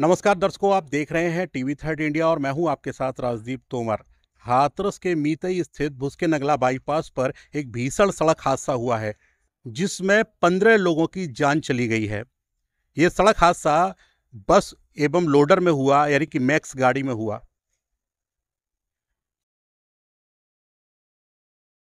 नमस्कार दर्शकों आप देख रहे हैं टीवी थर्ड इंडिया और मैं हूं आपके साथ राजदीप तोमर हाथरस के मीतई स्थित भुसके नगला बाईपास पर एक भीषण सड़क हादसा हुआ है जिसमें पंद्रह लोगों की जान चली गई है ये सड़क हादसा बस एवं लोडर में हुआ यानी कि मैक्स गाड़ी में हुआ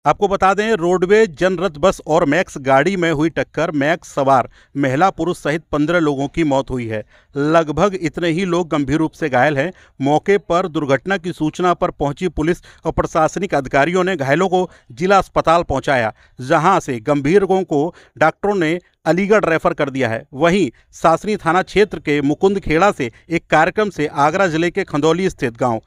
आपको बता दें रोडवेज जनरथ बस और मैक्स गाड़ी में हुई टक्कर मैक्स सवार महिला पुरुष सहित पंद्रह लोगों की मौत हुई है लगभग इतने ही लोग गंभीर रूप से घायल हैं मौके पर दुर्घटना की सूचना पर पहुंची पुलिस और प्रशासनिक अधिकारियों ने घायलों को जिला अस्पताल पहुंचाया जहां से गंभीरों को डॉक्टरों ने अलीगढ़ रेफर कर दिया है वहीं सासनी थाना क्षेत्र के मुकुंदखेड़ा से एक कार्यक्रम से आगरा जिले के खंदौली स्थित गाँव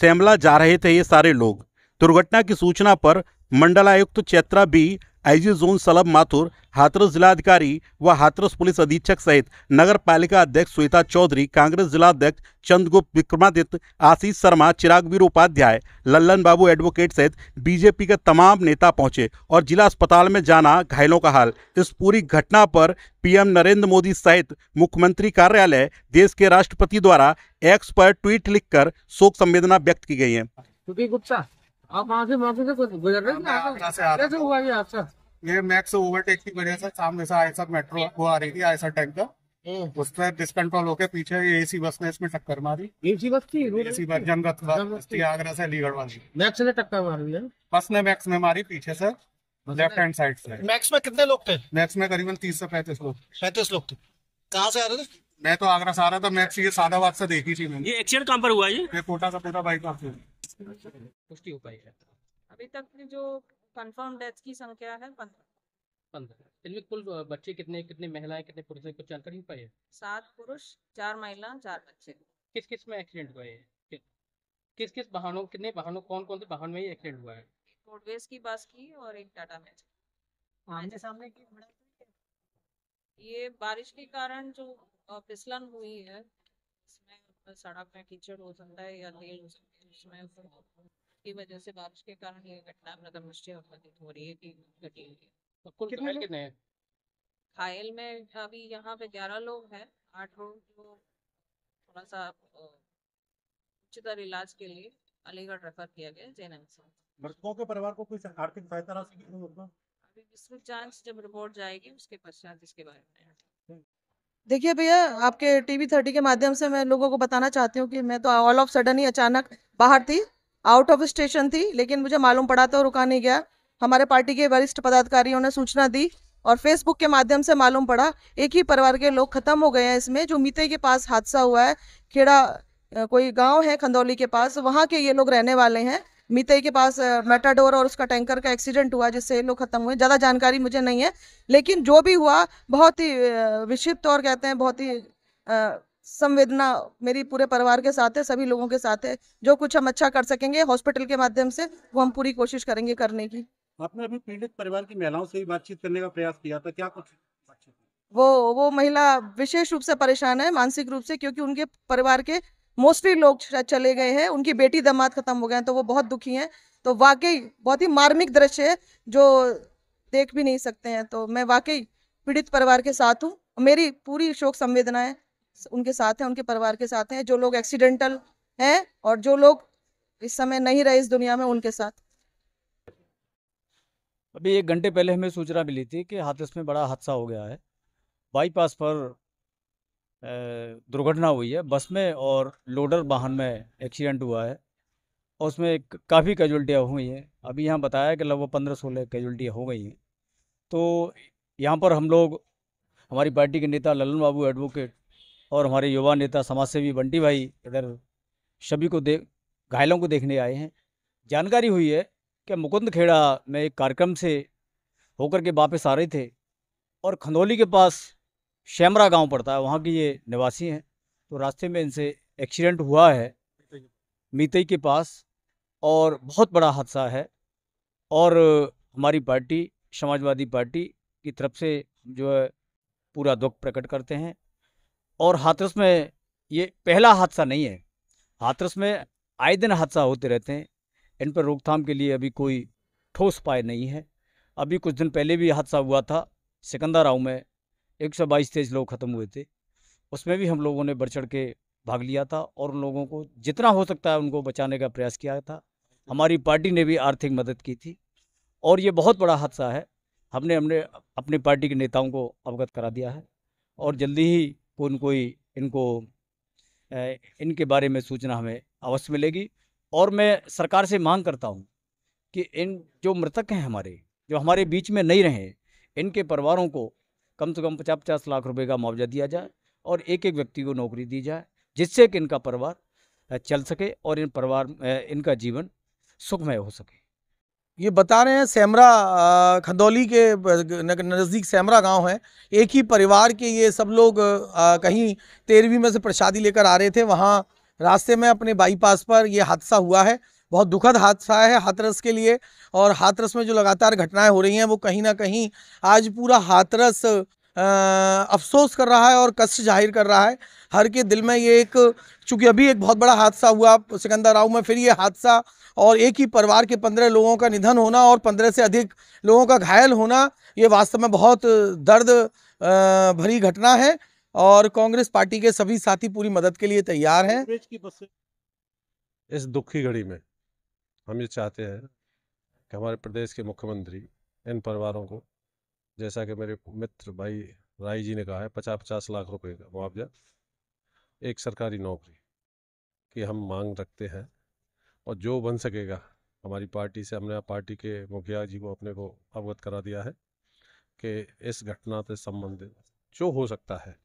सैमला जा रहे थे ये सारे लोग दुर्घटना की सूचना पर मंडलायुक्त Chaitra B IG zone Salabh Mathur Hathras जिलाधिकारी व हाथरस पुलिस अधीक्षक सहित नगर पालिका अध्यक्ष श्वेता चौधरी कांग्रेस जिलाध्यक्ष चंद्रगुप्त विक्रमादित्य आशीष शर्मा चिराग वीर उपाध्याय लल्लन बाबू एडवोकेट सहित बीजेपी के तमाम नेता पहुंचे और जिला अस्पताल में जाना घायलों का हाल इस पूरी घटना पर पीएम नरेंद्र मोदी सहित मुख्यमंत्री कार्यालय देश के राष्ट्रपति द्वारा एक्स पर ट्वीट लिखकर शोक संवेदना व्यक्त की गई है आप वहाँ से वहाँ से तो गुजर रहे हुआ ये आपसे ये मैक्स ओवरटेक की वजह से सामने से मेट्रो वो आ रही थी टैंक उस पर होकर पीछे एसी बस ने इसमें टक्कर मारी एसी बस थी एसी बस जनरथ बस थी आगरा से अलीगढ़ वाली मैक्स ने टक्कर मारी है बस ने मैक्स में मारी पीछे से लेफ्ट हैंड साइड से मैक्स में कितने लोग थे मैक्स में करीबन तीस से पैंतीस लोग पैंतीस लोग थे कहाँ से आ रहे थे मैं तो आगरा से आ रहा था मैक्स ये सादाबाद से देखी थी मैंने ये एक्सीडेंट कहाँ पर हुआ ये कोटा का पूरा बाइक पुष्टि हो पाई है अभी तक जो कंफर्म डेथ की संख्या है पंद्रह पंद्रह इनमें कुल बच्चे कितने कितने महिलाएं कितने पुरुष हैं कुछ जानकारी हो पाई है सात पुरुष चार महिला चार बच्चे किस किस में एक्सीडेंट हुआ है किस किस वाहनों कितने वाहनों कौन कौन से वाहन में एक्सीडेंट हुआ है रोडवेज की बस की और एक टाटा मैच आमने सामने की तो ये बारिश के कारण जो फिसलन हुई है इसमें सड़क में कीचड़ हो सकता है या तेल हो सकता है की वजह से बारिश के कारण ये घटना हो रही है घटी हुई है तो घायल में अभी यहाँ पे ग्यारह लोग हैं आठ लोग जो थोड़ा सा उच्चतर इलाज के लिए अलीगढ़ रेफर किया गया जैन मृतकों के परिवार को कोई आर्थिक सहायता राशि अभी विस्तृत जांच जब रिपोर्ट जाएगी उसके पश्चात इसके बारे में हम्म। देखिए भैया आपके टीवी थर्टी के माध्यम से मैं लोगों को बताना चाहती हूँ कि मैं तो ऑल ऑफ सडन ही अचानक बाहर थी आउट ऑफ स्टेशन थी लेकिन मुझे मालूम पड़ा तो रुका नहीं गया हमारे पार्टी के वरिष्ठ पदाधिकारियों ने सूचना दी और फेसबुक के माध्यम से मालूम पड़ा एक ही परिवार के लोग खत्म हो गए हैं इसमें जो मीते के पास हादसा हुआ है खेड़ा कोई गाँव है खंदौली के पास वहाँ के ये लोग रहने वाले हैं मितई के पास मेटाडोर और उसका टैंकर का एक्सीडेंट हुआ जिससे लोग खत्म हुए ज़्यादा जानकारी मुझे नहीं है लेकिन जो भी हुआ बहुत ही विक्षिप्त और कहते हैं बहुत ही संवेदना मेरी पूरे परिवार के साथ है सभी लोगों के साथ है जो कुछ हम अच्छा कर सकेंगे हॉस्पिटल के माध्यम से वो हम पूरी कोशिश करेंगे करने की आपने अभी पीड़ित परिवार की महिलाओं से बातचीत करने का प्रयास किया था क्या कुछ वो वो महिला विशेष रूप से परेशान है मानसिक रूप से क्योंकि उनके परिवार के मोस्टली लोग चले गए हैं उनकी बेटी दामाद खत्म हो गए हैं तो वो बहुत दुखी हैं तो वाकई बहुत ही मार्मिक दृश्य है जो देख भी नहीं सकते हैं तो मैं वाकई पीड़ित परिवार के साथ हूँ मेरी पूरी शोक संवेदनाएं उनके साथ हैं उनके परिवार के साथ हैं जो लोग एक्सीडेंटल हैं और जो लोग इस समय नहीं रहे इस दुनिया में उनके साथ अभी एक घंटे पहले हमें सूचना मिली थी कि हाथरस में बड़ा हादसा हो गया है बाईपास पर दुर्घटना हुई है बस में और लोडर वाहन में एक्सीडेंट हुआ है और उसमें काफ़ी कैजुअल्टियाँ हुई हैं अभी यहाँ बताया कि लगभग पंद्रह सोलह कैजुअल्टियाँ हो गई हैं तो यहाँ पर हम लोग हमारी पार्टी के नेता ललन बाबू एडवोकेट और हमारे युवा नेता समाजसेवी बंटी भाई इधर सभी को देख घायलों को देखने आए हैं जानकारी हुई है कि मुकुंद खेड़ा में एक कार्यक्रम से होकर के वापस आ रहे थे और खंदौली के पास शैमरा गांव पड़ता है वहाँ के ये निवासी हैं तो रास्ते में इनसे एक्सीडेंट हुआ है मीतई के पास और बहुत बड़ा हादसा है और हमारी पार्टी समाजवादी पार्टी की तरफ से जो है पूरा दुख प्रकट करते हैं और हाथरस में ये पहला हादसा नहीं है हाथरस में आए दिन हादसा होते रहते हैं इन पर रोकथाम के लिए अभी कोई ठोस उपाय नहीं है अभी कुछ दिन पहले भी हादसा हुआ था सिकंदराव राव में एक सौ बाईस तेईस लोग ख़त्म हुए थे उसमें भी हम लोगों ने बढ़ चढ़ के भाग लिया था और उन लोगों को जितना हो सकता है उनको बचाने का प्रयास किया था हमारी पार्टी ने भी आर्थिक मदद की थी और ये बहुत बड़ा हादसा है हमने हमने अपनी पार्टी के नेताओं को अवगत करा दिया है और जल्दी ही कोई कोई इनको इनके बारे में सूचना हमें अवश्य मिलेगी और मैं सरकार से मांग करता हूँ कि इन जो मृतक हैं हमारे जो हमारे बीच में नहीं रहे इनके परिवारों को कम से कम पचास पचास लाख रुपए का मुआवजा दिया जाए और एक एक व्यक्ति को नौकरी दी जाए जिससे कि इनका परिवार चल सके और इन परिवार इनका जीवन सुखमय हो सके ये बता रहे हैं सैमरा खदौली के नज़दीक सैमरा गांव है एक ही परिवार के ये सब लोग कहीं तेरहवीं में से प्रसादी लेकर आ रहे थे वहाँ रास्ते में अपने बाईपास पर यह हादसा हुआ है बहुत दुखद हादसा है हाथरस के लिए और हाथरस में जो लगातार घटनाएं हो रही हैं वो कहीं ना कहीं आज पूरा हाथरस अफसोस कर रहा है और कष्ट जाहिर कर रहा है हर के दिल में ये एक चूँकि अभी एक बहुत बड़ा हादसा हुआ सिकंदर राव में फिर ये हादसा और एक ही परिवार के पंद्रह लोगों का निधन होना और पंद्रह से अधिक लोगों का घायल होना ये वास्तव में बहुत दर्द भरी घटना है और कांग्रेस पार्टी के सभी साथी पूरी मदद के लिए तैयार हैं इस दुखी घड़ी में हम ये चाहते हैं कि हमारे प्रदेश के मुख्यमंत्री इन परिवारों को जैसा कि मेरे मित्र भाई राय जी ने कहा है पचास पचास लाख रुपए का मुआवजा एक सरकारी नौकरी की हम मांग रखते हैं और जो बन सकेगा हमारी पार्टी से हमने पार्टी के मुखिया जी को अपने को अवगत करा दिया है कि इस घटना से संबंधित जो हो सकता है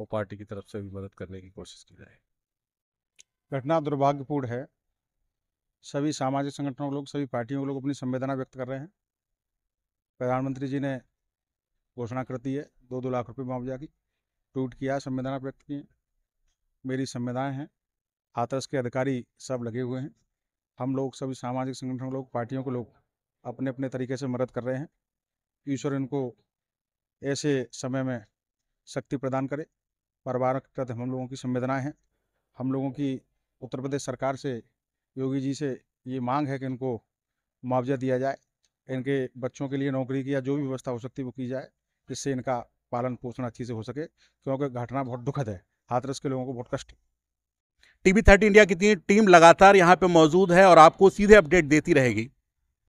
वो पार्टी की तरफ से भी मदद करने की कोशिश की जाए घटना दुर्भाग्यपूर्ण है सभी सामाजिक संगठनों के लोग सभी पार्टियों के लोग अपनी संवेदना व्यक्त कर रहे हैं प्रधानमंत्री जी ने घोषणा कर दी है दो दो लाख रुपये मुआवजा की ट्वीट किया संवेदना व्यक्त की मेरी संवेदनाएँ हैं हाथरस के अधिकारी सब लगे हुए हैं हम लोग सभी सामाजिक संगठनों के लोग पार्टियों के लोग अपने अपने तरीके से मदद कर रहे हैं ईश्वर इनको ऐसे समय में शक्ति प्रदान करे परिवार के प्रति हम लोगों की संवेदनाएँ हैं हम लोगों की उत्तर प्रदेश सरकार से योगी जी से ये मांग है कि इनको मुआवजा दिया जाए इनके बच्चों के लिए नौकरी की या जो भी व्यवस्था हो सकती है वो की जाए जिससे इनका पालन पोषण अच्छी से हो सके क्योंकि घटना बहुत दुखद है हाथरस के लोगों को बहुत कष्ट टीवी थर्टी इंडिया की टीम लगातार यहाँ पे मौजूद है और आपको सीधे अपडेट देती रहेगी